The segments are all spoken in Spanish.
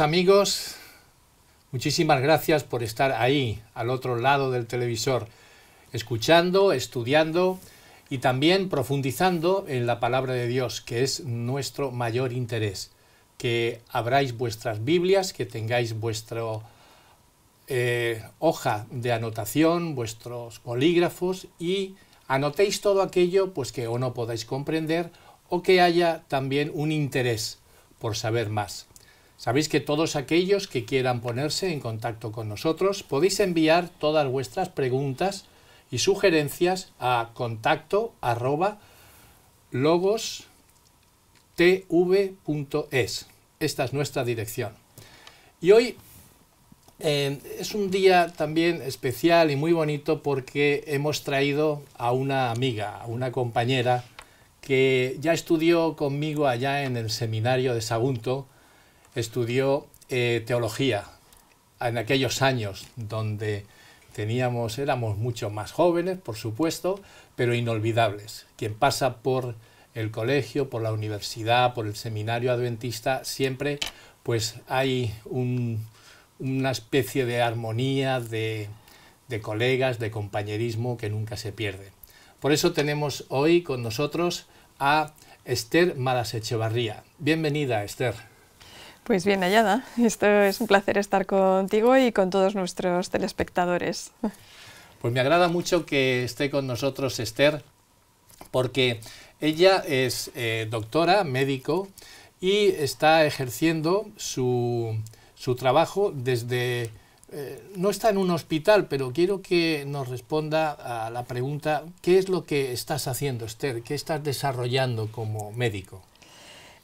amigos, muchísimas gracias por estar ahí, al otro lado del televisor, escuchando, estudiando y también profundizando en la palabra de Dios, que es nuestro mayor interés. Que abráis vuestras Biblias, que tengáis vuestra eh, hoja de anotación, vuestros bolígrafos y anotéis todo aquello pues, que o no podáis comprender o que haya también un interés por saber más. Sabéis que todos aquellos que quieran ponerse en contacto con nosotros podéis enviar todas vuestras preguntas y sugerencias a contacto arroba logostv.es. Esta es nuestra dirección. Y hoy eh, es un día también especial y muy bonito porque hemos traído a una amiga, a una compañera que ya estudió conmigo allá en el seminario de Sagunto estudió eh, teología en aquellos años donde teníamos, éramos mucho más jóvenes, por supuesto, pero inolvidables. Quien pasa por el colegio, por la universidad, por el seminario adventista, siempre pues hay una especie de armonía, de, colegas, de compañerismo que nunca se pierde. Por eso tenemos hoy con nosotros a Esther Echevarría. Bienvenida, Esther. Pues bien Ayada, Esto es un placer estar contigo y con todos nuestros telespectadores. Pues me agrada mucho que esté con nosotros Esther, porque ella es eh, doctora, médico, y está ejerciendo su, su trabajo desde... Eh, no está en un hospital, pero quiero que nos responda a la pregunta, ¿qué es lo que estás haciendo, Esther? ¿Qué estás desarrollando como médico?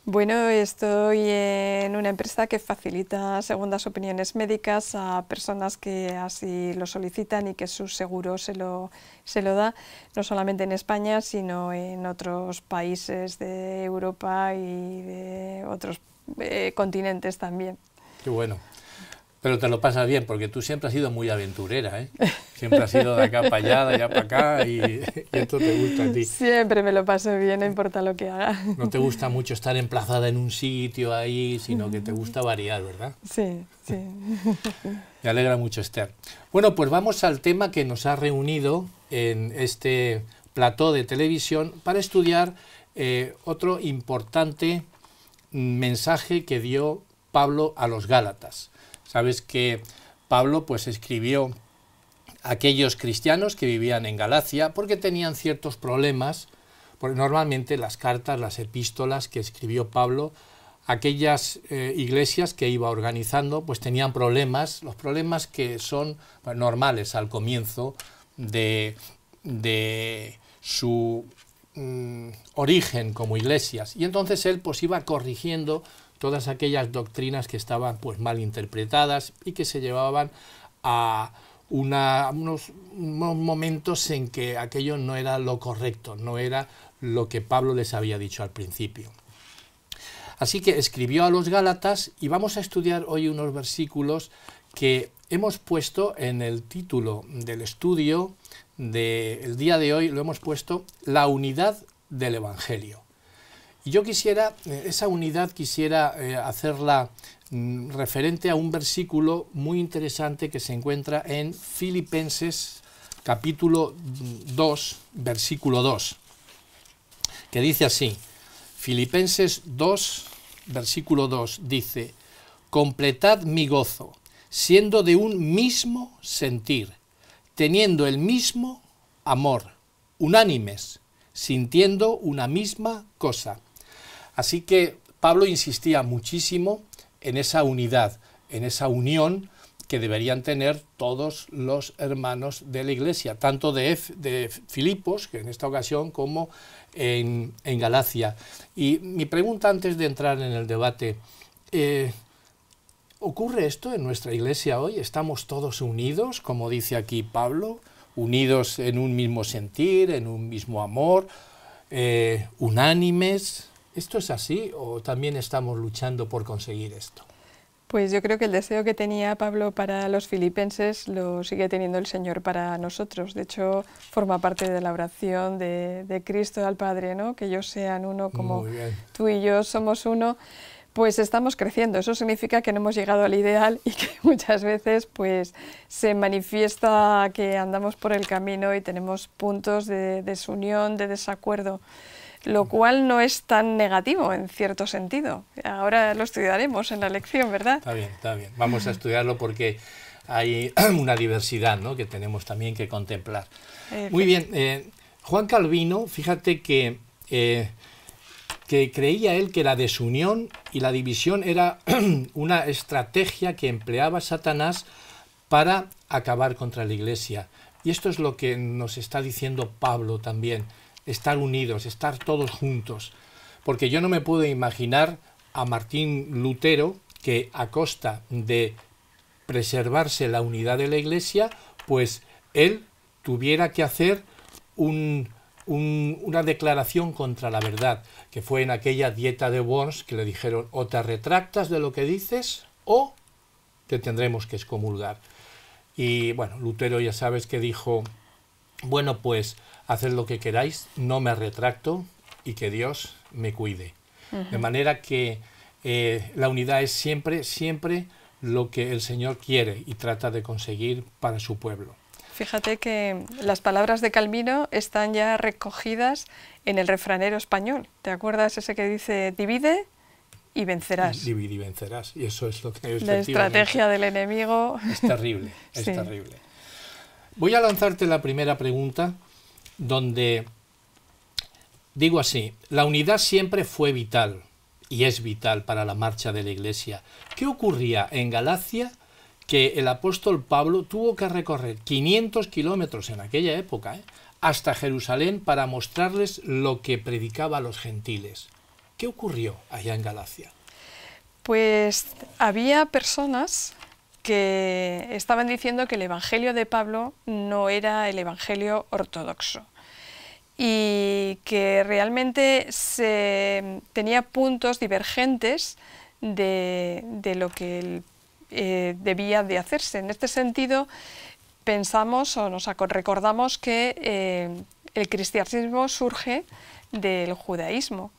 Bueno, estoy en una empresa que facilita segundas opiniones médicas a personas que así lo solicitan y que su seguro se lo, se lo da, no solamente en España, sino en otros países de Europa y de otros eh, continentes también. Qué bueno. Pero te lo pasas bien, porque tú siempre has sido muy aventurera, ¿eh? Siempre has sido de acá para allá, de allá para acá, y, esto te gusta a ti. Siempre me lo paso bien, no importa lo que haga. No te gusta mucho estar emplazada en un sitio ahí, sino que te gusta variar, ¿verdad? Sí, sí. me alegra mucho, Esther. Bueno, pues vamos al tema que nos ha reunido en este plató de televisión para estudiar eh, otro importante mensaje que dio Pablo a los Gálatas. Sabes que Pablo pues escribió a aquellos cristianos que vivían en Galacia porque tenían ciertos problemas, porque normalmente las cartas, las epístolas que escribió Pablo, aquellas eh, iglesias que iba organizando pues tenían problemas, los problemas que son pues, normales al comienzo de, su mm, origen como iglesias. Y entonces él pues iba corrigiendo todas aquellas doctrinas que estaban pues mal interpretadas y que se llevaban a unos, momentos en que aquello no era lo correcto, no era lo que Pablo les había dicho al principio. Así que escribió a los Gálatas y vamos a estudiar hoy unos versículos que hemos puesto en el título del estudio del día de hoy, lo hemos puesto La unidad del Evangelio. Y yo quisiera, eh, esa unidad quisiera eh, hacerla mm, referente a un versículo muy interesante que se encuentra en Filipenses capítulo 2, mm, versículo 2, que dice así, Filipenses 2, versículo 2, dice, completad mi gozo, siendo de un mismo sentir, teniendo el mismo amor, unánimes, sintiendo una misma cosa Así que Pablo insistía muchísimo en esa unidad, en esa unión que deberían tener todos los hermanos de la iglesia, tanto de, Filipos, que en esta ocasión, como en, Galacia. Y mi pregunta antes de entrar en el debate, eh, ¿ocurre esto en nuestra iglesia hoy? ¿Estamos todos unidos, como dice aquí Pablo, unidos en un mismo sentir, en un mismo amor, eh, unánimes? ¿Esto es así o también estamos luchando por conseguir esto? Pues yo creo que el deseo que tenía Pablo para los filipenses lo sigue teniendo el Señor para nosotros. De hecho, forma parte de la oración de, Cristo al Padre, ¿no? que ellos sean uno como tú y yo somos uno. Pues estamos creciendo. Eso significa que no hemos llegado al ideal y que muchas veces pues, se manifiesta que andamos por el camino y tenemos puntos de desunión, de desacuerdo lo cual no es tan negativo en cierto sentido. Ahora lo estudiaremos en la lección, ¿verdad? Está bien, está bien. Vamos a estudiarlo porque hay una diversidad que tenemos también que contemplar. Muy bien, eh, Juan Calvino, fíjate que, eh, que creía él que la desunión y la división era una estrategia que empleaba Satanás para acabar contra la iglesia. Y esto es lo que nos está diciendo Pablo también estar unidos, estar todos juntos. Porque yo no me puedo imaginar a Martín Lutero que a costa de preservarse la unidad de la Iglesia, pues él tuviera que hacer una declaración contra la verdad, que fue en aquella dieta de Worms que le dijeron o te retractas de lo que dices o te tendremos que excomulgar. Y bueno, Lutero ya sabes que dijo, bueno pues haced lo que queráis, no me retracto y que Dios me cuide. De manera que eh, la unidad es siempre, siempre lo que el Señor quiere y trata de conseguir para su pueblo. Fíjate que las palabras de Calvino están ya recogidas en el refranero español. ¿Te acuerdas ese que dice divide y vencerás? Divide y vencerás. Y eso es lo que es... La estrategia del enemigo. Es terrible, es terrible. Voy a lanzarte la primera pregunta donde digo así, la unidad siempre fue vital y es vital para la marcha de la Iglesia. ¿Qué ocurría en Galacia? Que el apóstol Pablo tuvo que recorrer 500 kilómetros en aquella época ¿eh? hasta Jerusalén para mostrarles lo que predicaba a los gentiles. ¿Qué ocurrió allá en Galacia? Pues había personas que estaban diciendo que el Evangelio de Pablo no era el Evangelio ortodoxo y que realmente se, tenía puntos divergentes de, lo que eh, debía de hacerse. En este sentido, pensamos o nos recordamos que eh, el cristianismo surge del judaísmo.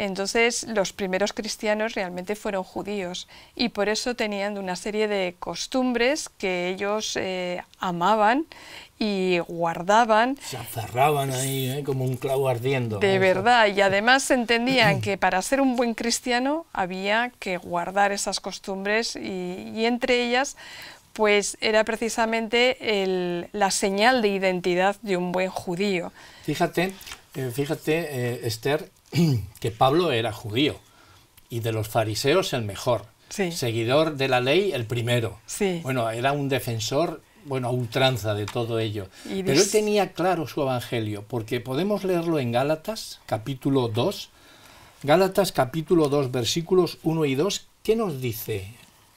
Entonces los primeros cristianos realmente fueron judíos y por eso tenían una serie de costumbres que ellos eh, amaban y guardaban. Se aferraban ahí ¿eh? como un clavo ardiendo. De ¿eh? verdad, y además entendían que para ser un buen cristiano había que guardar esas costumbres y, entre ellas pues era precisamente la señal de identidad de un buen judío. Fíjate, fíjate Esther, que Pablo era judío y de los fariseos el mejor, seguidor de la ley el primero. Bueno, era un defensor, bueno, a ultranza de todo ello. Pero él tenía claro su evangelio, porque podemos leerlo en Gálatas, capítulo 2, Gálatas capítulo 2, versículos 1 y 2, ¿qué nos dice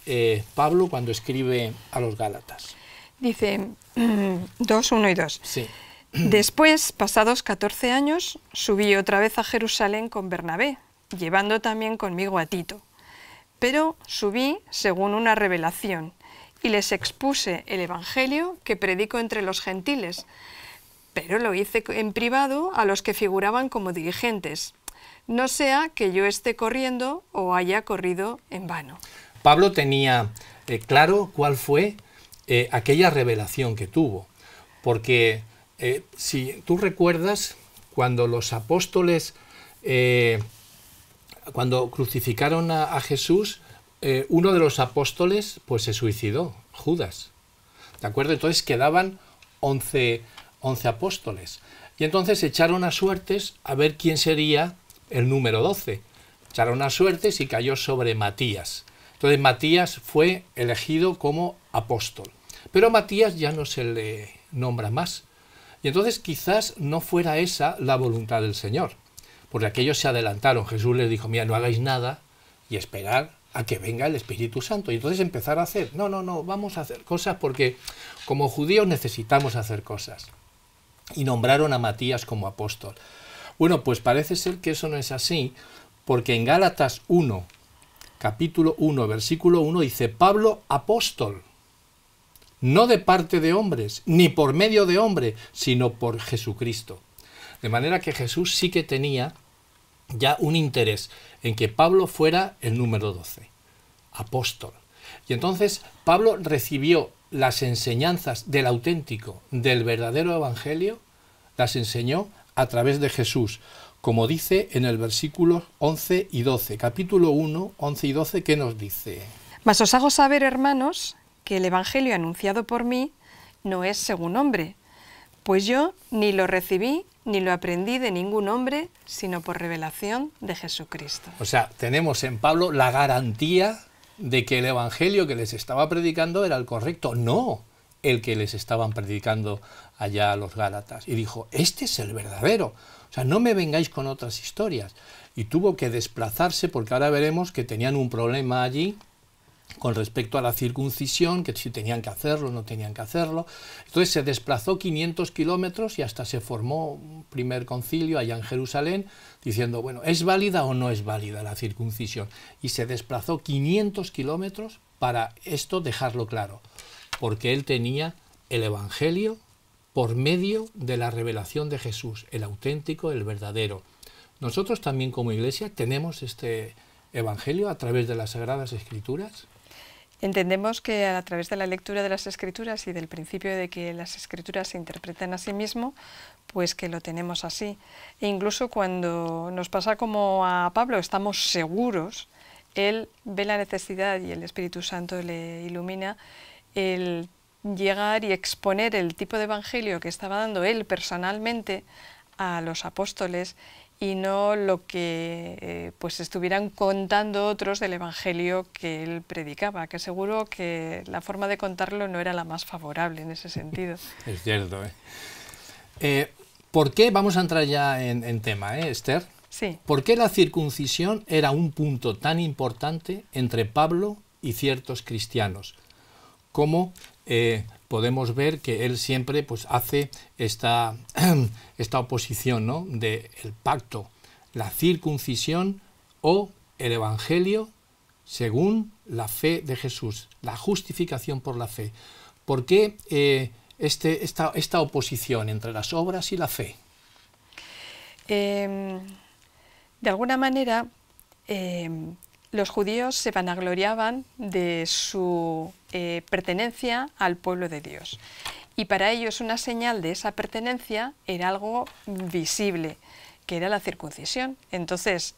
eh, Pablo cuando escribe a los Gálatas? Dice 2, 1 y 2. Sí. Después, pasados 14 años, subí otra vez a Jerusalén con Bernabé, llevando también conmigo a Tito. Pero subí según una revelación y les expuse el Evangelio que predico entre los gentiles, pero lo hice en privado a los que figuraban como dirigentes, no sea que yo esté corriendo o haya corrido en vano. Pablo tenía eh, claro cuál fue eh, aquella revelación que tuvo, porque eh, si tú recuerdas cuando los apóstoles, eh, cuando crucificaron a, Jesús, eh, uno de los apóstoles pues se suicidó, Judas. ¿De acuerdo? Entonces quedaban 11, 11 apóstoles. Y entonces echaron a suertes a ver quién sería el número 12. Echaron a suertes y cayó sobre Matías. Entonces Matías fue elegido como apóstol. Pero Matías ya no se le nombra más. Y entonces quizás no fuera esa la voluntad del Señor, porque aquellos se adelantaron. Jesús les dijo, mira, no hagáis nada y esperar a que venga el Espíritu Santo. Y entonces empezar a hacer, no, no, no, vamos a hacer cosas porque como judíos necesitamos hacer cosas. Y nombraron a Matías como apóstol. Bueno, pues parece ser que eso no es así, porque en Gálatas 1, capítulo 1, versículo 1 dice, Pablo apóstol no de parte de hombres, ni por medio de hombre, sino por Jesucristo. De manera que Jesús sí que tenía ya un interés en que Pablo fuera el número 12, apóstol. Y entonces Pablo recibió las enseñanzas del auténtico, del verdadero Evangelio, las enseñó a través de Jesús, como dice en el versículo 11 y 12, capítulo 1, 11 y 12, ¿qué nos dice? Mas os hago saber, hermanos, que el Evangelio anunciado por mí no es según hombre, pues yo ni lo recibí ni lo aprendí de ningún hombre, sino por revelación de Jesucristo. O sea, tenemos en Pablo la garantía de que el Evangelio que les estaba predicando era el correcto, no el que les estaban predicando allá a los Gálatas. Y dijo, este es el verdadero. O sea, no me vengáis con otras historias. Y tuvo que desplazarse porque ahora veremos que tenían un problema allí con respecto a la circuncisión, que si tenían que hacerlo, no tenían que hacerlo. Entonces se desplazó 500 kilómetros y hasta se formó un primer concilio allá en Jerusalén diciendo, bueno, ¿es válida o no es válida la circuncisión? Y se desplazó 500 kilómetros para esto dejarlo claro, porque él tenía el Evangelio por medio de la revelación de Jesús, el auténtico, el verdadero. Nosotros también como iglesia tenemos este Evangelio a través de las Sagradas Escrituras. Entendemos que a través de la lectura de las escrituras y del principio de que las escrituras se interpretan a sí mismo, pues que lo tenemos así. E incluso cuando nos pasa como a Pablo, estamos seguros, él ve la necesidad y el Espíritu Santo le ilumina el llegar y exponer el tipo de evangelio que estaba dando él personalmente a los apóstoles y no lo que eh, pues estuvieran contando otros del Evangelio que él predicaba, que seguro que la forma de contarlo no era la más favorable en ese sentido. Es cierto. ¿eh? Eh, por qué? Vamos a entrar ya en, tema, Esther. Sí. ¿Por qué la circuncisión era un punto tan importante entre Pablo y ciertos cristianos podemos ver que él siempre pues, hace esta, esta oposición del pacto, la circuncisión o el Evangelio según la fe de Jesús, la justificación por la fe. ¿Por qué eh, este, esta, esta, oposición entre las obras y la fe? Em, de alguna manera, em, los judíos se vanagloriaban de su eh, pertenencia al pueblo de Dios. Y para ellos una señal de esa pertenencia era algo visible, que era la circuncisión. Entonces,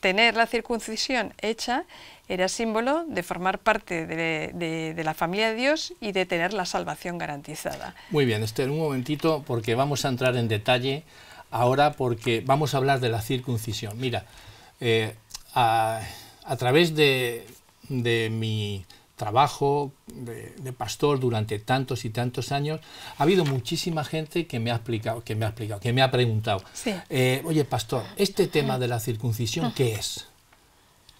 tener la circuncisión hecha era símbolo de formar parte de, la familia de Dios y de tener la salvación garantizada. Muy bien, en un momentito porque vamos a entrar en detalle ahora porque vamos a hablar de la circuncisión. Mira, eh, a través de, mi trabajo de, pastor durante tantos y tantos años, ha habido muchísima gente que me ha explicado, que me ha explicado, que me ha preguntado, eh, oye pastor, este tema de la circuncisión, ¿qué es?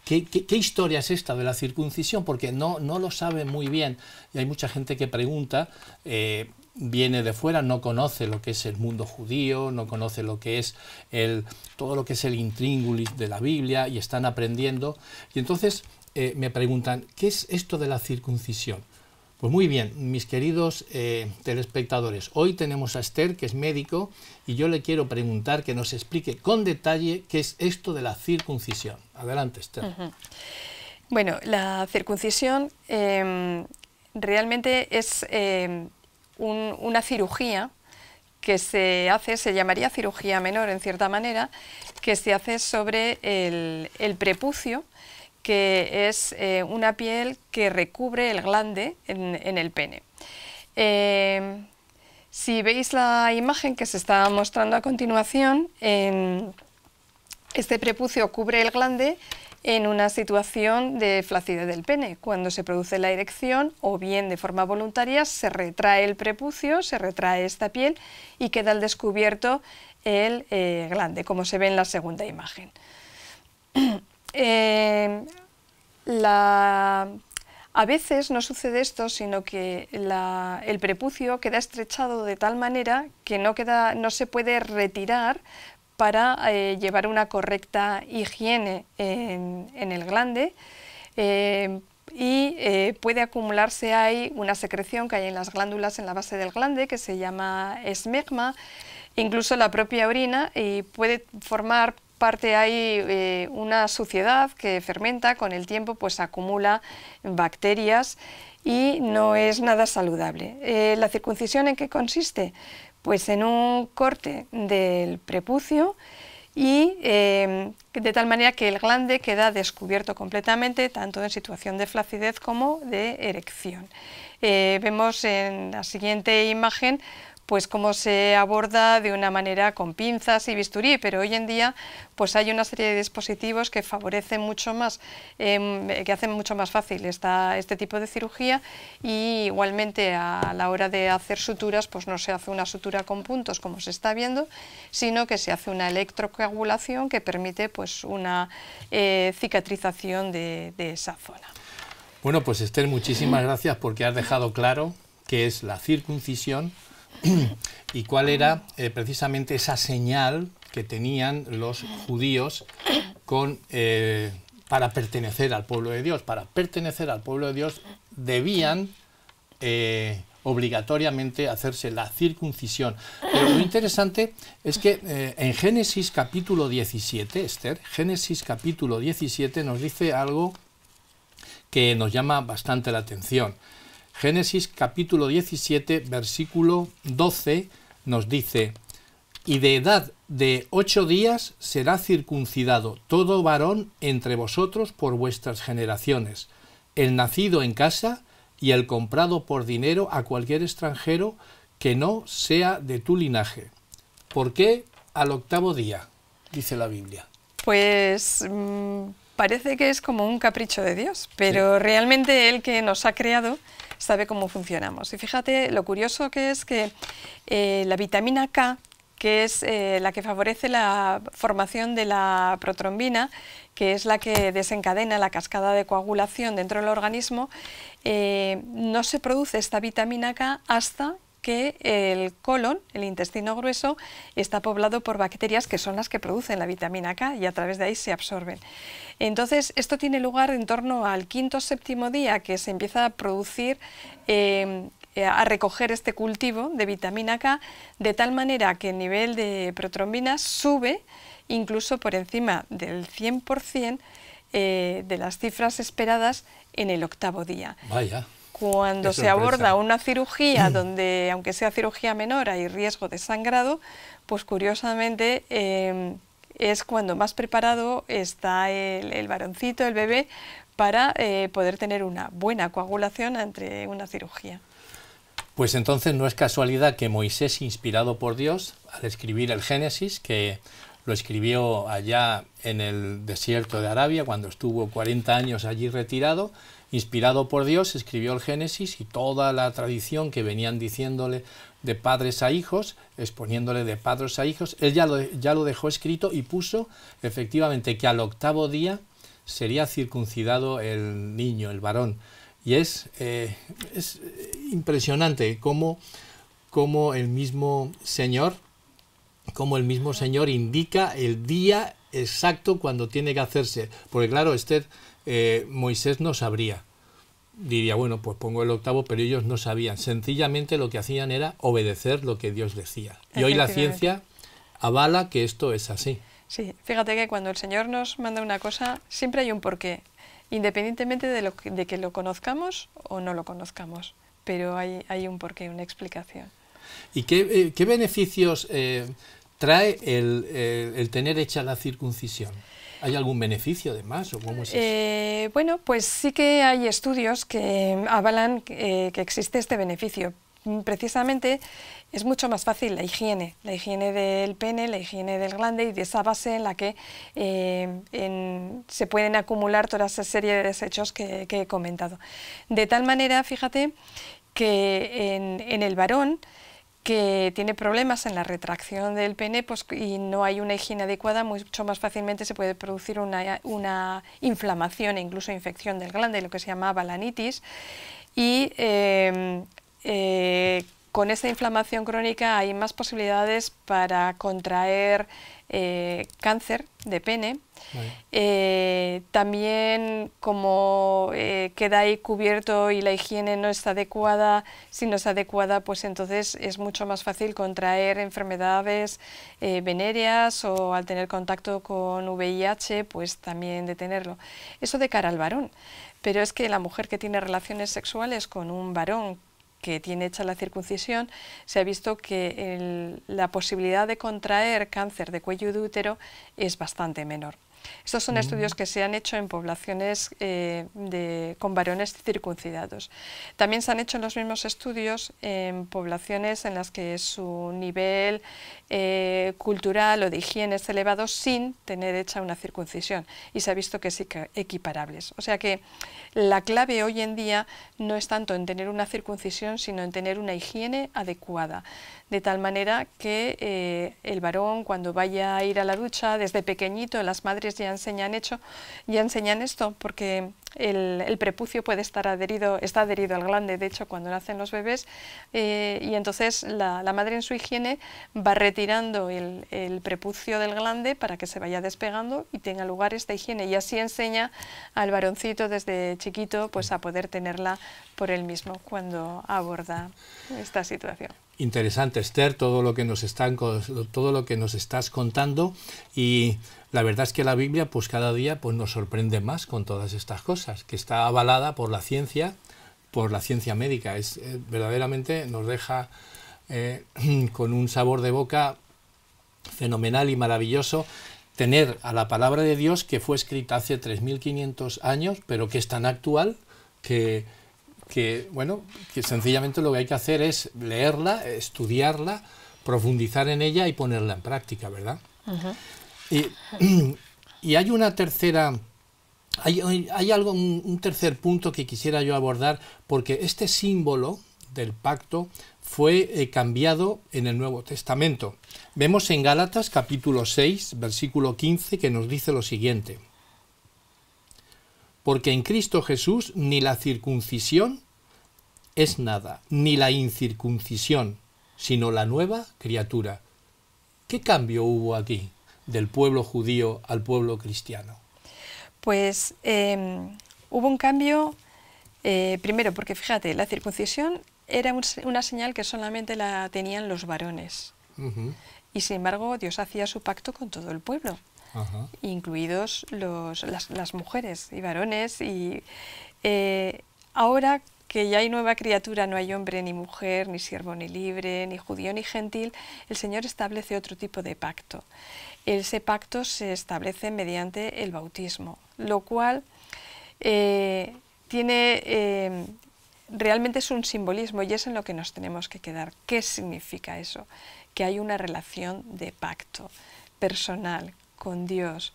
¿Qué, historia es esta de la circuncisión? Porque no, no lo sabe muy bien y hay mucha gente que pregunta, eh, viene de fuera, no conoce lo que es el mundo judío, no conoce lo que es el, todo lo que es el intríngulis de la Biblia y están aprendiendo. Y entonces eh, me preguntan, ¿qué es esto de la circuncisión? Pues muy bien, mis queridos eh, telespectadores, hoy tenemos a Esther, que es médico, y yo le quiero preguntar que nos explique con detalle qué es esto de la circuncisión. Adelante, Esther. Bueno, la circuncisión em, realmente es em, una cirugía que se hace, se llamaría cirugía menor en cierta manera, que se hace sobre el, prepucio, que es eh, una piel que recubre el glande en, el pene. Eh, si veis la imagen que se está mostrando a continuación, en este prepucio cubre el glande en una situación de flacidez del pene. Cuando se produce la erección o bien de forma voluntaria se retrae el prepucio, se retrae esta piel y queda al descubierto el eh, glande, como se ve en la segunda imagen. Eh, a veces no sucede esto, sino que el prepucio queda estrechado de tal manera que no se puede retirar para eh, llevar una correcta higiene en, el glande eh, y eh, puede acumularse ahí una secreción que hay en las glándulas en la base del glande que se llama esmegma, incluso la propia orina y puede formar parte ahí una suciedad que fermenta con el tiempo, pues acumula bacterias y no es nada saludable. ¿La circuncisión en qué consiste? Pues en un corte del prepucio y em, de tal manera que el glande queda descubierto completamente, tanto en situación de flacidez como de erección. Eh, vemos en la siguiente imagen pues cómo se aborda de una manera con pinzas y bisturí, pero hoy en día pues hay una serie de dispositivos que favorecen mucho más, em, que hacen mucho más fácil este tipo de cirugía y igualmente a la hora de hacer suturas pues no se hace una sutura con puntos como se está viendo, sino que se hace una electrocoagulación que permite pues una eh, cicatrización de, esa zona. Bueno, pues Esther, muchísimas gracias porque has dejado claro que es la circuncisión, y cuál era eh, precisamente esa señal que tenían los judíos eh, para pertenecer al pueblo de Dios. Para pertenecer al pueblo de Dios debían eh, obligatoriamente hacerse la circuncisión. Pero lo interesante es que en Génesis capítulo 17, Esther, Génesis capítulo 17 nos dice algo que nos llama bastante la atención. Génesis capítulo 17, versículo 12 nos dice, y de edad de ocho días será circuncidado todo varón entre vosotros por vuestras generaciones, el nacido en casa y el comprado por dinero a cualquier extranjero que no sea de tu linaje. ¿Por qué al octavo día? Dice la Biblia. Pues mm, parece que es como un capricho de Dios, pero realmente Él que nos ha creado sabe cómo funcionamos. Y fíjate lo curioso que es que eh, la vitamina K, que es eh, la que favorece la formación de la protrombina, que es la que desencadena la cascada de coagulación dentro del organismo, eh, no se produce esta vitamina K hasta que el colon, el intestino grueso, está poblado por bacterias que son las que producen la vitamina K y a través de ahí se absorben. Entonces, esto tiene lugar en torno al quinto o séptimo día que se empieza a producir em, a recoger este cultivo de vitamina K de tal manera que el nivel de protrombina sube incluso por encima del 100% eh, de las cifras esperadas en el octavo día. Vaya cuando se aborda una cirugía donde, aunque sea cirugía menor, hay riesgo de sangrado, pues curiosamente em, es cuando más preparado está el, varoncito, el bebé, para eh, poder tener una buena coagulación entre una cirugía. Pues entonces no es casualidad que Moisés, inspirado por Dios, al escribir el Génesis, que lo escribió allá en el desierto de Arabia, cuando estuvo 40 años allí retirado, Inspirado por Dios, escribió el Génesis y toda la tradición que venían diciéndole de padres a hijos, exponiéndole de padres a hijos, él ya lo, ya lo dejó escrito y puso efectivamente que al octavo día sería circuncidado el niño, el varón. Y es, eh, eh, impresionante cómo, el mismo Señor, cómo el mismo Señor indica el día exacto cuando tiene que hacerse. Porque claro, Esther eh, Moisés no sabría. Diría, bueno, pues pongo el octavo, pero ellos no sabían. Sencillamente lo que hacían era obedecer lo que Dios decía. Y hoy la ciencia avala que esto es así. Sí, fíjate que cuando el Señor nos manda una cosa, siempre hay un porqué, independientemente de, que lo conozcamos o no lo conozcamos, pero hay, un porqué, una explicación. ¿Y qué, eh, beneficios eh, trae el tener hecha la circuncisión? ¿Hay algún beneficio además? ¿O eh, bueno, pues sí que hay estudios que avalan eh, que existe este beneficio. Precisamente es mucho más fácil la higiene, la higiene del pene, la higiene del glande y de esa base en la que eh, se pueden acumular toda esa serie de desechos que, he comentado. De tal manera, fíjate, que en el varón que tiene problemas en la retracción del pene pues, y no hay una higiene adecuada, mucho más fácilmente se puede producir una, inflamación e incluso infección del glande, lo que se llama balanitis, y em, eh, con esta inflamación crónica hay más posibilidades para contraer eh, cáncer de pene. Eh, también como eh, queda ahí cubierto y la higiene no está adecuada, si no es adecuada, pues entonces es mucho más fácil contraer enfermedades venéreas o al tener contacto con VIH, pues también detenerlo. Eso de cara al varón. Pero es que la mujer que tiene relaciones sexuales con un varón que tiene hecha la circuncisión, se ha visto que la posibilidad de contraer cáncer de cuello de útero es bastante menor. Estos son mm. estudios que se han hecho en poblaciones eh, con varones circuncidados. También se han hecho los mismos estudios en poblaciones en las que su nivel eh, cultural o de higiene es elevado sin tener hecha una circuncisión y se ha visto que sí que equiparables. O sea que la clave hoy en día no es tanto en tener una circuncisión, sino en tener una higiene adecuada, de tal manera que eh, el varón cuando vaya a ir a la ducha, desde pequeñito las madres ya enseñan, hecho, ya enseñan esto, porque el, prepucio puede estar adherido, está adherido al glande, de hecho, cuando nacen los bebés, eh, y entonces la, madre en su higiene va retirando el, el, prepucio del glande para que se vaya despegando y tenga lugar esta higiene, y así enseña al varoncito desde chiquito pues a poder tenerla por él mismo cuando aborda esta situación. Interesante, Esther, todo lo que nos están, todo lo que nos estás contando y la verdad es que la Biblia pues cada día pues nos sorprende más con todas estas cosas, que está avalada por la ciencia, por la ciencia médica. Es, eh, verdaderamente nos deja eh, con un sabor de boca fenomenal y maravilloso tener a la palabra de Dios que fue escrita hace 3.500 años, pero que es tan actual que, bueno, que sencillamente lo que hay que hacer es leerla, estudiarla, profundizar en ella y ponerla en práctica, ¿verdad? Y, hay una tercera... Hay, algo, un, tercer punto que quisiera yo abordar, porque este símbolo del pacto fue eh, cambiado en el Nuevo Testamento. Vemos en Gálatas capítulo 6, versículo 15, que nos dice lo siguiente. Porque en Cristo Jesús ni la circuncisión es nada, ni la incircuncisión, sino la nueva criatura. ¿Qué cambio hubo aquí? del pueblo judío al pueblo cristiano? Pues em, hubo un cambio, eh, primero porque fíjate, la circuncisión era una señal que solamente la tenían los varones. Y sin embargo Dios hacía su pacto con todo el pueblo, incluidos las, mujeres y varones. Y eh, ahora que ya hay nueva criatura, no hay hombre ni mujer, ni siervo ni libre, ni judío ni gentil, el Señor establece otro tipo de pacto. Ese pacto se establece mediante el bautismo, lo cual eh, tiene, eh, realmente es un simbolismo y es en lo que nos tenemos que quedar. ¿Qué significa eso? Que hay una relación de pacto personal con Dios,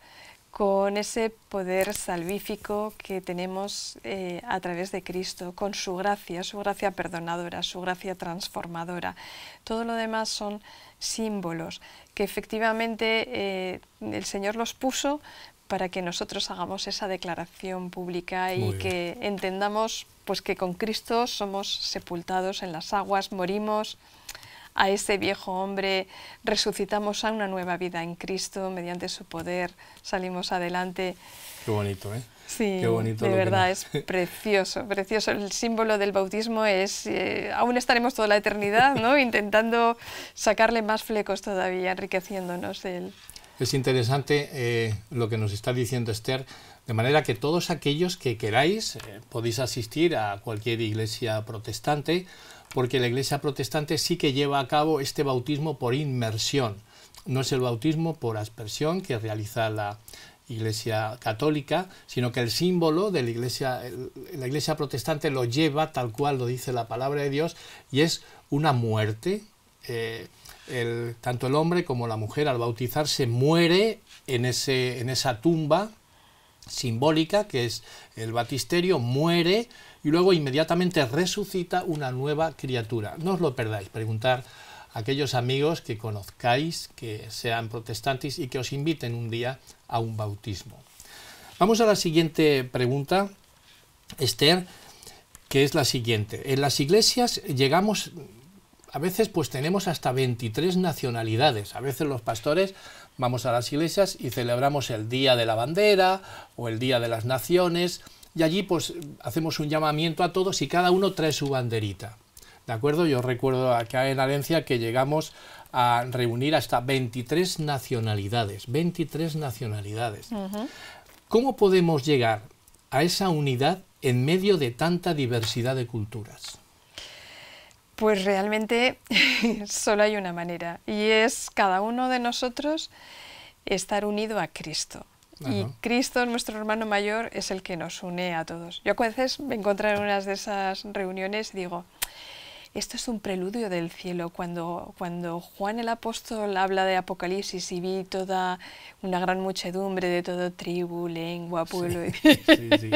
con ese poder salvífico que tenemos eh, a través de Cristo, con su gracia, su gracia perdonadora, su gracia transformadora. Todo lo demás son símbolos que efectivamente eh, el Señor los puso para que nosotros hagamos esa declaración pública y que entendamos pues que con Cristo somos sepultados en las aguas, morimos, a ese viejo hombre, resucitamos a una nueva vida en Cristo, mediante su poder salimos adelante. Qué bonito, ¿eh? Sí, Qué bonito de verdad, es precioso, precioso. El símbolo del bautismo es, eh, aún estaremos toda la eternidad, ¿no? Intentando sacarle más flecos todavía, enriqueciéndonos de él. Es interesante eh, lo que nos está diciendo Esther, de manera que todos aquellos que queráis eh, podéis asistir a cualquier iglesia protestante, porque la Iglesia protestante sí que lleva a cabo este bautismo por inmersión. No es el bautismo por aspersión que realiza la Iglesia católica, sino que el símbolo de la Iglesia, la Iglesia protestante lo lleva tal cual lo dice la palabra de Dios y es una muerte. Eh, tanto el hombre como la mujer al bautizarse muere en, ese, en esa tumba simbólica, que es el batisterio, muere y luego inmediatamente resucita una nueva criatura. No os lo perdáis, preguntar a aquellos amigos que conozcáis, que sean protestantes y que os inviten un día a un bautismo. Vamos a la siguiente pregunta, Esther, que es la siguiente. En las iglesias llegamos, a veces pues tenemos hasta 23 nacionalidades, a veces los pastores vamos a las iglesias y celebramos el Día de la Bandera o el Día de las Naciones y allí pues hacemos un llamamiento a todos y cada uno trae su banderita. ¿De acuerdo? Yo recuerdo acá en Alencia que llegamos a reunir hasta 23 nacionalidades, 23 nacionalidades. ¿Cómo podemos llegar a esa unidad en medio de tanta diversidad de culturas? Pues realmente solo hay una manera y es cada uno de nosotros estar unido a Cristo. Y Cristo, nuestro hermano mayor, es el que nos une a todos. Yo a veces me encuentro en unas de esas reuniones y digo, esto es un preludio del cielo. Cuando, cuando Juan el apóstol habla de Apocalipsis y vi toda una gran muchedumbre de todo tribu, lengua, pueblo. Sí, sí, sí.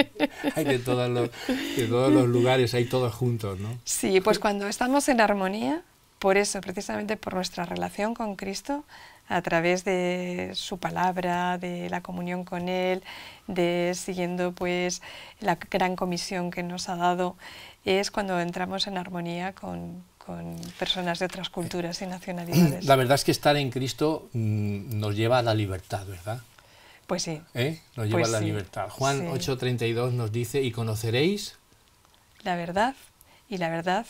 Hay todos, de todos los lugares, hay todos juntos, ¿no? Sí, pues cuando estamos en armonía, por eso, precisamente por nuestra relación con Cristo, a través de su palabra, de la comunión con Él, de siguiendo pues la gran comisión que nos ha dado, es cuando entramos en armonía con, personas de otras culturas y nacionalidades. La verdad es que estar en Cristo mm, nos lleva a la libertad, ¿verdad? Pues sí. ¿Eh? Nos lleva pues a la libertad. Juan 8:32 nos dice, y conoceréis la verdad, y la verdad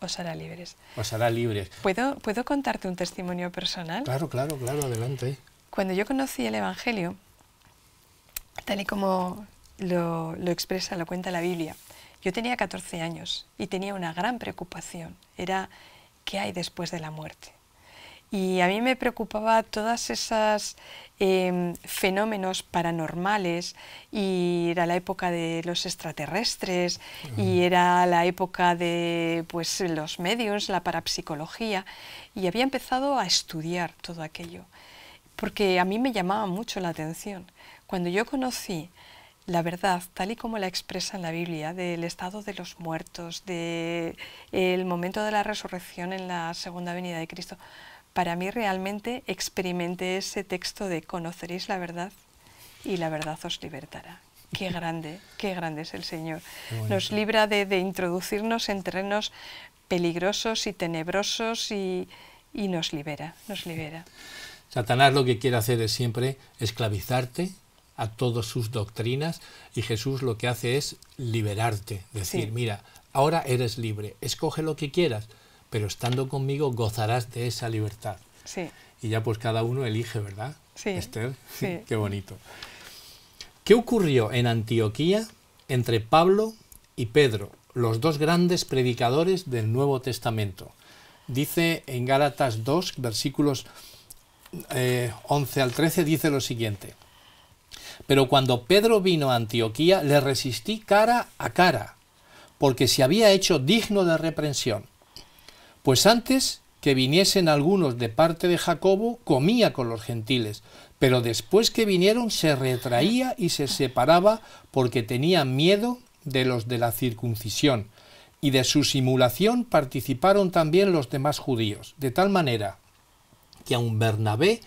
os hará libres. Os hará libres. ¿Puedo, ¿Puedo contarte un testimonio personal? Claro, claro, claro, adelante. Cuando yo conocí el Evangelio, tal y como lo, expresa, lo cuenta la Biblia, yo tenía 14 años y tenía una gran preocupación. Era, ¿qué hay después de la muerte? Y a mí me preocupaba todas esos em, fenómenos paranormales y era la época de los extraterrestres y era la época de pues, los medios, la parapsicología y había empezado a estudiar todo aquello porque a mí me llamaba mucho la atención. Cuando yo conocí la verdad tal y como la expresa en la Biblia del estado de los muertos, del momento de la resurrección en la segunda venida de Cristo, para mí realmente experimente ese texto de conoceréis la verdad y la verdad os libertará. Qué grande, qué grande es el Señor. Nos libra de, introducirnos en terrenos peligrosos y tenebrosos y, nos libera, nos libera. Satanás lo que quiere hacer es siempre esclavizarte a todas sus doctrinas y Jesús lo que hace es liberarte, decir, mira, ahora eres libre, escoge lo que quieras, pero estando conmigo gozarás de esa libertad. Y ya pues cada uno elige, ¿verdad? Sí. Esther, qué bonito. ¿Qué ocurrió en Antioquía entre Pablo y Pedro, los dos grandes predicadores del Nuevo Testamento? Dice en Gálatas 2, versículos 11 eh, al 13, dice lo siguiente. Pero cuando Pedro vino a Antioquía, le resistí cara a cara, porque se había hecho digno de reprensión pues antes que viniesen algunos de parte de Jacobo, comía con los gentiles, pero después que vinieron se retraía y se separaba porque tenía miedo de los de la circuncisión, y de su simulación participaron también los demás judíos, de tal manera que aun Bernabé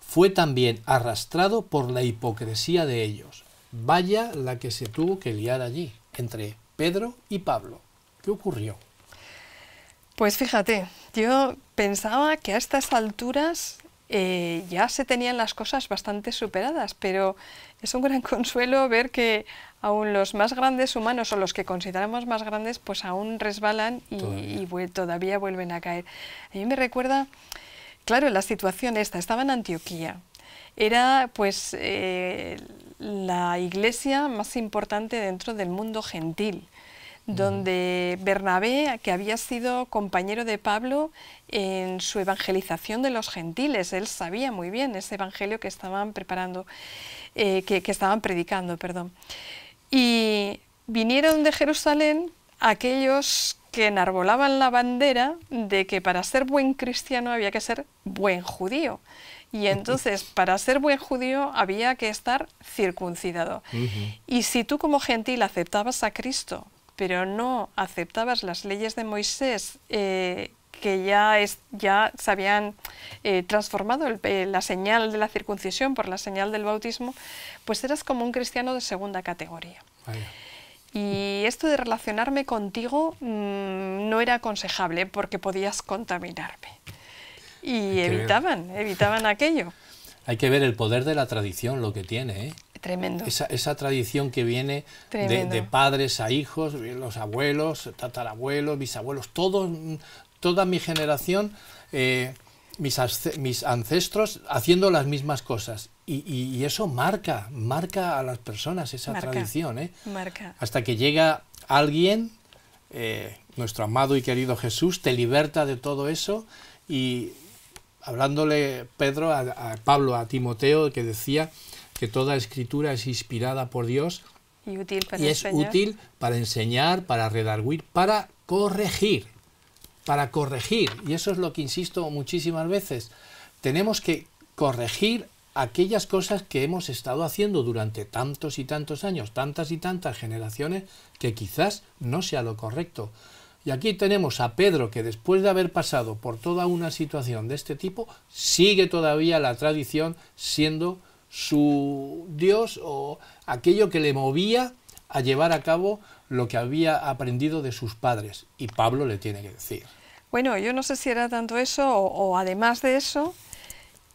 fue también arrastrado por la hipocresía de ellos. Vaya la que se tuvo que liar allí, entre Pedro y Pablo. ¿Qué ocurrió? Pues fíjate, yo pensaba que a estas alturas eh, ya se tenían las cosas bastante superadas, pero es un gran consuelo ver que aún los más grandes humanos o los que consideramos más grandes, pues aún resbalan y todavía, vuelven a caer. A mí me recuerda, claro, la situación esta, estaba en Antioquía, era pues eh, la iglesia más importante dentro del mundo gentil donde Bernabé, que había sido compañero de Pablo en su evangelización de los gentiles, él sabía muy bien ese evangelio que estaban preparando, eh, que, estaban predicando, perdón. Y vinieron de Jerusalén aquellos que enarbolaban la bandera de que para ser buen cristiano había que ser buen judío. Y entonces, para ser buen judío había que estar circuncidado. Y si tú como gentil aceptabas a Cristo pero no aceptabas las leyes de Moisés eh, que ya, ya se habían eh, transformado eh, la señal de la circuncisión por la señal del bautismo, pues eras como un cristiano de segunda categoría. Y esto de relacionarme contigo mm, no era aconsejable porque podías contaminarme. Y evitaban, evitaban aquello. Hay que ver el poder de la tradición, lo que tiene. ¿eh? Tremendo. Esa, tradición que viene de, padres a hijos, los abuelos, tatarabuelos, bisabuelos, todos, toda mi generación, eh, mis, mis ancestros haciendo las mismas cosas. Y, eso marca, marca a las personas esa tradición. ¿eh? Marca. Hasta que llega alguien, eh, nuestro amado y querido Jesús, te liberta de todo eso y hablándole Pedro a, a Pablo, a Timoteo, que decía, que toda escritura es inspirada por Dios y, es útil para enseñar, para redarguir, para corregir, para corregir. Y eso es lo que insisto muchísimas veces. Tenemos que corregir aquellas cosas que hemos estado haciendo durante tantos y tantos años, tantas y tantas generaciones, que quizás no sea lo correcto. Y aquí tenemos a Pedro que después de haber pasado por toda una situación de este tipo, sigue todavía la tradición siendo su Dios o aquello que le movía a llevar a cabo lo que había aprendido de sus padres. Y Pablo le tiene que decir. Bueno, yo no sé si era tanto eso o, además de eso,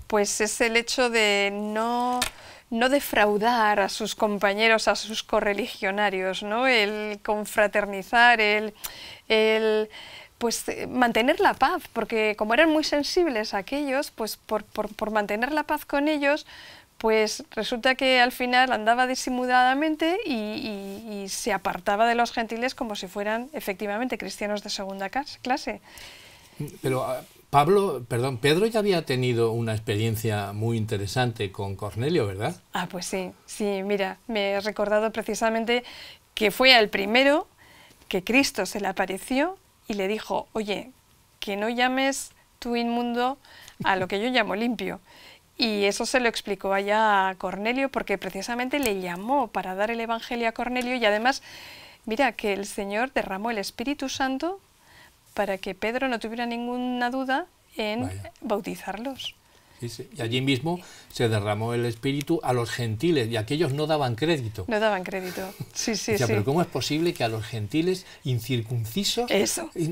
pues es el hecho de no, no defraudar a sus compañeros, a sus correligionarios, ¿no? El confraternizar, el, el pues mantener la paz, porque como eran muy sensibles aquellos, pues por, por, por mantener la paz con ellos, pues resulta que al final andaba disimuladamente y, se apartaba de los gentiles como si fueran efectivamente cristianos de segunda clase. Pero ah, Pablo, perdón, Pedro ya había tenido una experiencia muy interesante con Cornelio, ¿verdad? Ah, pues sí, sí, mira, me he recordado precisamente que fue el primero que Cristo se le apareció y le dijo, oye, que no llames tu inmundo a lo que yo llamo limpio. Y eso se lo explicó allá a Cornelio porque precisamente le llamó para dar el Evangelio a Cornelio y además, mira, que el Señor derramó el Espíritu Santo para que Pedro no tuviera ninguna duda en bautizarlos. Y allí mismo se derramó el Espíritu a los gentiles y aquellos no daban crédito. No daban crédito, sí, sí, sí. Pero ¿cómo es posible que a los gentiles incircuncisos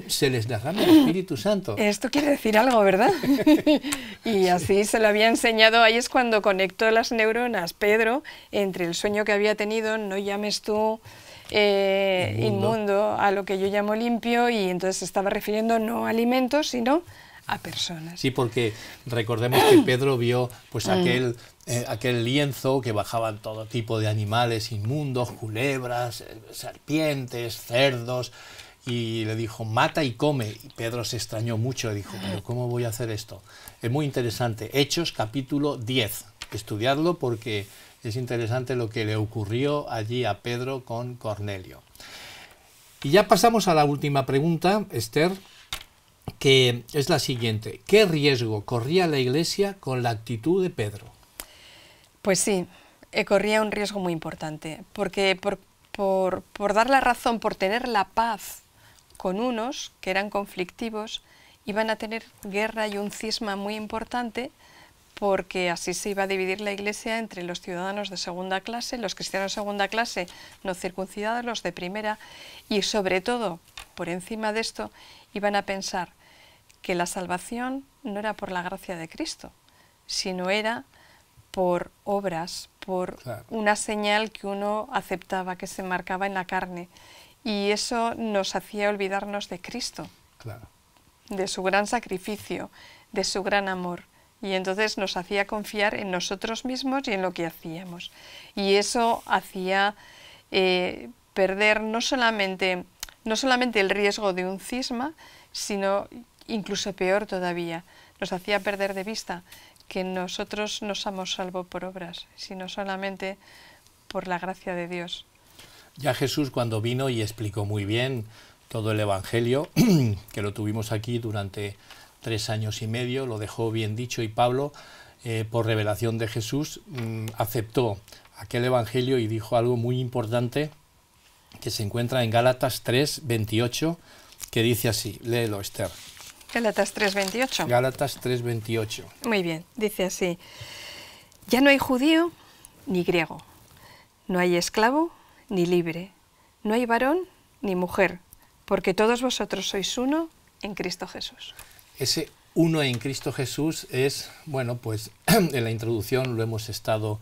se les derrame el Espíritu Santo? Esto quiere decir algo, ¿verdad? y así se lo había enseñado, ahí es cuando conectó las neuronas Pedro entre el sueño que había tenido, no llames tú... Eh, inmundo. a lo que yo llamo limpio y entonces estaba refiriendo no a alimentos sino a personas. Sí, porque recordemos que Pedro vio pues mm. aquel, eh, aquel lienzo que bajaban todo tipo de animales inmundos, culebras, eh, serpientes, cerdos, y le dijo, mata y come. Y Pedro se extrañó mucho dijo, pero ¿cómo voy a hacer esto? Es muy interesante. Hechos capítulo 10. Estudiarlo porque es interesante lo que le ocurrió allí a Pedro con Cornelio. Y ya pasamos a la última pregunta, Esther que es la siguiente. ¿Qué riesgo corría la Iglesia con la actitud de Pedro? Pues sí, eh, corría un riesgo muy importante, porque por, dar la razón, por tener la paz con unos que eran conflictivos, iban a tener guerra y un cisma muy importante porque así se iba a dividir la Iglesia entre los ciudadanos de segunda clase, los cristianos de segunda clase no circuncidados, los de primera, y sobre todo, por encima de esto, iban a pensar que la salvación no era por la gracia de Cristo, sino era por obras, por una señal que uno aceptaba, que se marcaba en la carne. Y eso nos hacía olvidarnos de Cristo, de su gran sacrificio, de su gran amor. Y entonces nos hacía confiar en nosotros mismos y en lo que hacíamos. Y eso hacía eh, perder no solamente, no solamente el riesgo de un cisma, sino incluso peor todavía, nos hacía perder de vista que nosotros no somos salvos por obras, sino solamente por la gracia de Dios. Ya Jesús cuando vino y explicó muy bien todo el Evangelio, que lo tuvimos aquí durante tres años y medio, lo dejó bien dicho y Pablo, eh, por revelación de Jesús, mm, aceptó aquel Evangelio y dijo algo muy importante que se encuentra en Gálatas 3, 28, que dice así, léelo Esther. Gálatas 3:28. Gálatas 3:28. Muy bien, dice así. Ya no hay judío ni griego, no hay esclavo ni libre, no hay varón ni mujer, porque todos vosotros sois uno en Cristo Jesús. Ese uno en Cristo Jesús es, bueno, pues en la introducción lo hemos estado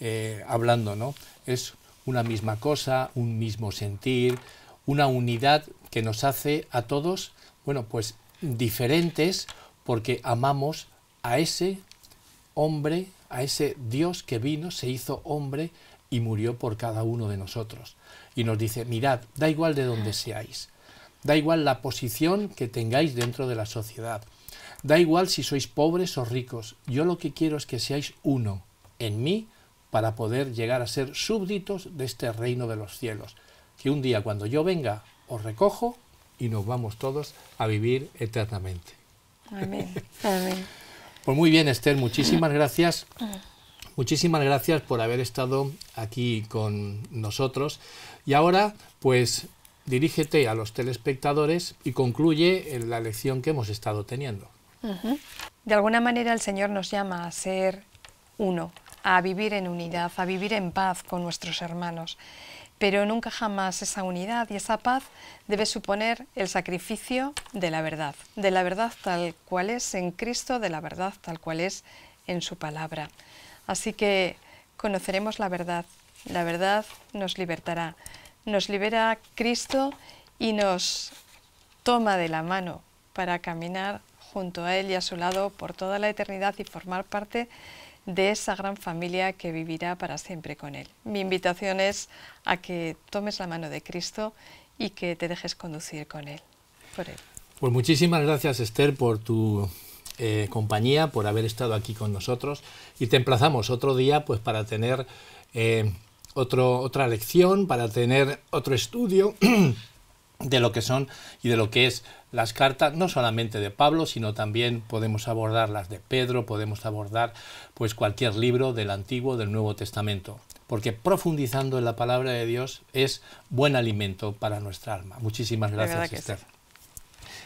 eh, hablando, ¿no? Es una misma cosa, un mismo sentir, una unidad que nos hace a todos, bueno, pues diferentes porque amamos a ese hombre, a ese Dios que vino, se hizo hombre y murió por cada uno de nosotros. Y nos dice, mirad, da igual de dónde seáis, da igual la posición que tengáis dentro de la sociedad, da igual si sois pobres o ricos, yo lo que quiero es que seáis uno en mí para poder llegar a ser súbditos de este reino de los cielos, que un día cuando yo venga os recojo y nos vamos todos a vivir eternamente. Amén. Amén. Pues muy bien, Esther, muchísimas mm. gracias. Mm. Muchísimas gracias por haber estado aquí con nosotros. Y ahora, pues, dirígete a los telespectadores y concluye la lección que hemos estado teniendo. De alguna manera el Señor nos llama a ser uno, a vivir en unidad, a vivir en paz con nuestros hermanos pero nunca jamás esa unidad y esa paz debe suponer el sacrificio de la verdad, de la verdad tal cual es en Cristo, de la verdad tal cual es en su palabra. Así que conoceremos la verdad, la verdad nos libertará, nos libera Cristo y nos toma de la mano para caminar junto a Él y a su lado por toda la eternidad y formar parte de de esa gran familia que vivirá para siempre con Él. Mi invitación es a que tomes la mano de Cristo y que te dejes conducir con Él, por Él. Pues muchísimas gracias Esther por tu eh, compañía, por haber estado aquí con nosotros y te emplazamos otro día pues para tener eh, otro, otra lección, para tener otro estudio de lo que son y de lo que es las cartas no solamente de Pablo, sino también podemos abordar las de Pedro, podemos abordar pues cualquier libro del Antiguo, del Nuevo Testamento, porque profundizando en la palabra de Dios es buen alimento para nuestra alma. Muchísimas gracias, Esther.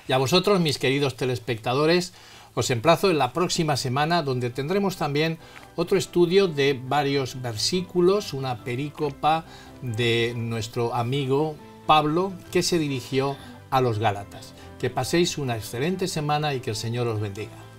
Y a vosotros, mis queridos telespectadores, os emplazo en la próxima semana donde tendremos también otro estudio de varios versículos, una perícopa de nuestro amigo Pablo que se dirigió a los Gálatas. Que paséis una excelente semana y que el Señor os bendiga.